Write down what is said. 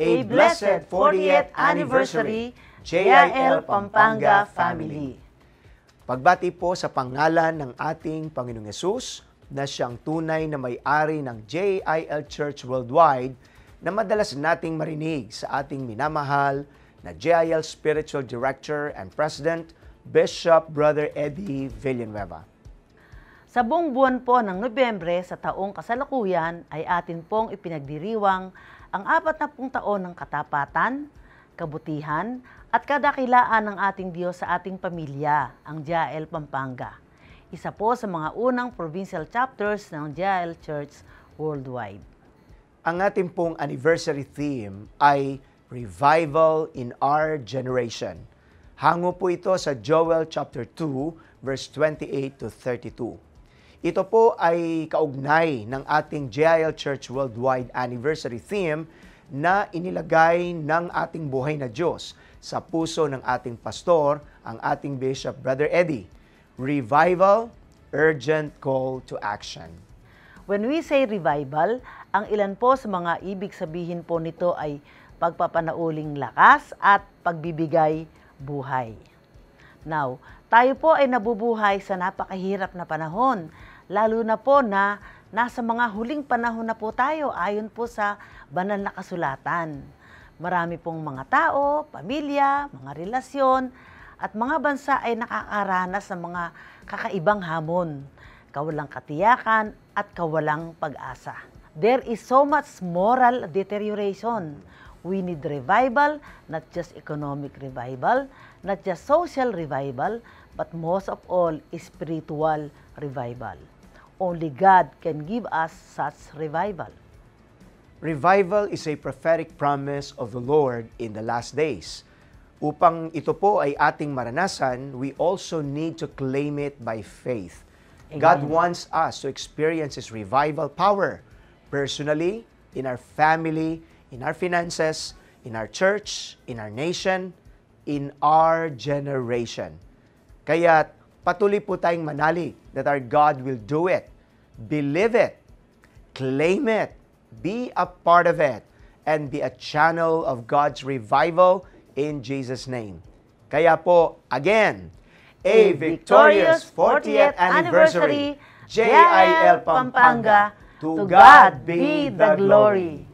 a blessed 40th anniversary JIL Pampanga family. Pagbati po sa pangalan ng ating Panginoong Yesus na siyang tunay na may-ari ng JIL Church Worldwide na madalas nating marinig sa ating minamahal na JIL Spiritual Director and President, Bishop Brother Eddie Villanueva. Sa buong buwan po ng Nobyembre sa taong kasalukuyan ay atin pong ipinagdiriwang ang apat na pung taon ng katapatan, kabutihan, at kadakilaan ng ating Diyos sa ating pamilya, ang Jael Pampanga. Isa po sa mga unang provincial chapters ng Jael Church worldwide. Ang ating pong anniversary theme ay Revival in Our Generation. Hango po ito sa Joel chapter 2 verse 28 to 32. Ito po ay kaugnay ng ating JIL Church Worldwide Anniversary theme na inilagay ng ating buhay na Diyos sa puso ng ating pastor, ang ating Bishop Brother Eddie. Revival, urgent call to action. When we say revival, ang ilan po sa mga ibig sabihin po nito ay pagpapanauling lakas at pagbibigay buhay. Now, tayo po ay nabubuhay sa napakahirap na panahon lalo na po na nasa mga huling panahon na po tayo ayon po sa banal na kasulatan. Marami pong mga tao, pamilya, mga relasyon, at mga bansa ay nakakaranas ng mga kakaibang hamon, kawalang katiyakan at kawalang pag-asa. There is so much moral deterioration We need revival, not just economic revival, not just social revival, but most of all, spiritual revival. Only God can give us such revival. Revival is a prophetic promise of the Lord in the last days. Upang ito po ay ating maranasan, we also need to claim it by faith. Amen. God wants us to experience His revival power personally, in our family, in our finances, in our church, in our nation, in our generation. Kaya patuloy po tayong manali that our God will do it. Believe it. Claim it. Be a part of it. And be a channel of God's revival in Jesus' name. Kaya po, again, a victorious 40th anniversary, JIL Pampanga, to God be the glory.